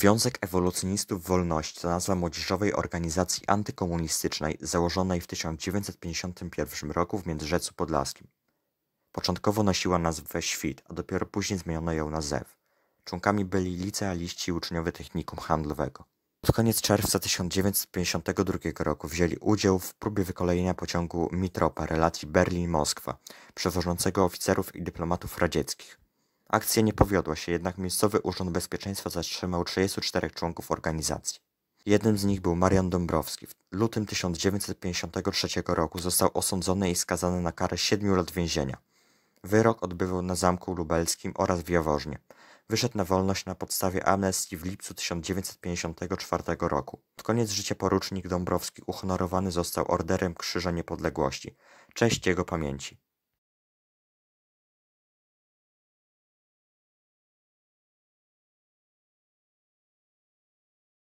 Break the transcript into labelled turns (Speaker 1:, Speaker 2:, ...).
Speaker 1: Związek Ewolucjonistów Wolności to nazwa młodzieżowej organizacji antykomunistycznej założonej w 1951 roku w Międzyrzecu Podlaskim. Początkowo nosiła nazwę Świt, a dopiero później zmieniono ją na ZEW. Członkami byli licealiści i uczniowie technikum handlowego. Pod koniec czerwca 1952 roku wzięli udział w próbie wykolejenia pociągu Mitropa relacji Berlin-Moskwa, przewożącego oficerów i dyplomatów radzieckich. Akcja nie powiodła się, jednak Miejscowy Urząd Bezpieczeństwa zatrzymał 34 członków organizacji. Jednym z nich był Marian Dąbrowski. W lutym 1953 roku został osądzony i skazany na karę 7 lat więzienia. Wyrok odbywał na Zamku Lubelskim oraz w Jaworznie. Wyszedł na wolność na podstawie amnestii w lipcu 1954 roku. Pod koniec życia porucznik Dąbrowski uhonorowany został Orderem Krzyża Niepodległości. Cześć
Speaker 2: jego
Speaker 3: pamięci.